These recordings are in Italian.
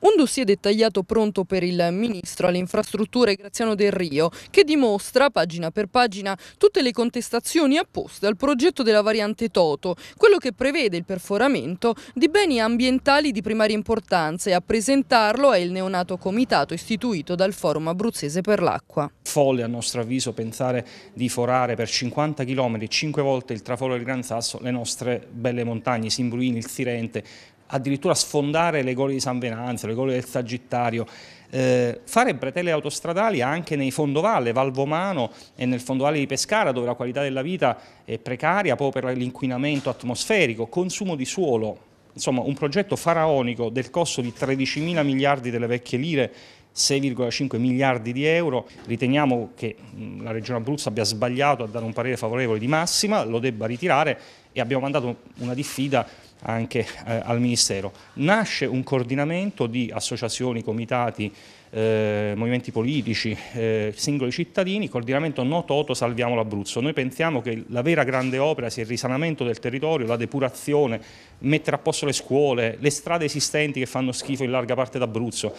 Un dossier dettagliato pronto per il Ministro alle infrastrutture Graziano Del Rio che dimostra, pagina per pagina, tutte le contestazioni apposte al progetto della variante Toto, quello che prevede il perforamento di beni ambientali di primaria importanza e a presentarlo è il neonato comitato istituito dal Forum Abruzzese per l'Acqua. Folle a nostro avviso pensare di forare per 50 km, 5 volte il traforo del Gran Sasso, le nostre belle montagne, i Simbruini, il Sirente, addirittura sfondare le gole di San Venanzio, le gole del Sagittario, eh, fare bretelle autostradali anche nei fondovalle, Valvomano e nel fondovalle di Pescara dove la qualità della vita è precaria proprio per l'inquinamento atmosferico, consumo di suolo, insomma un progetto faraonico del costo di 13 mila miliardi delle vecchie lire 6,5 miliardi di euro, riteniamo che mm, la Regione Abruzzo abbia sbagliato a dare un parere favorevole di massima, lo debba ritirare e abbiamo mandato una diffida anche eh, al Ministero. Nasce un coordinamento di associazioni, comitati, eh, movimenti politici, eh, singoli cittadini, coordinamento no toto salviamo l'Abruzzo. Noi pensiamo che la vera grande opera sia il risanamento del territorio, la depurazione, mettere a posto le scuole, le strade esistenti che fanno schifo in larga parte d'Abruzzo.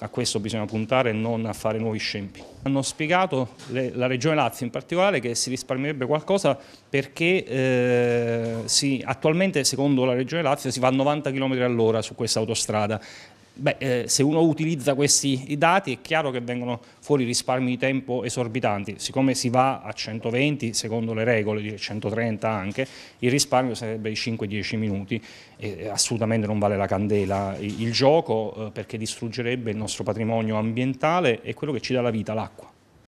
A questo bisogna puntare e non a fare nuovi scempi. Hanno spiegato le, la Regione Lazio in particolare che si risparmierebbe qualcosa perché eh, si, attualmente secondo la Regione Lazio si va a 90 km all'ora su questa autostrada Beh, eh, se uno utilizza questi dati è chiaro che vengono fuori risparmi di tempo esorbitanti, siccome si va a 120 secondo le regole, 130 anche, il risparmio sarebbe di 5-10 minuti e eh, assolutamente non vale la candela il, il gioco eh, perché distruggerebbe il nostro patrimonio ambientale e quello che ci dà la vita, l'acqua.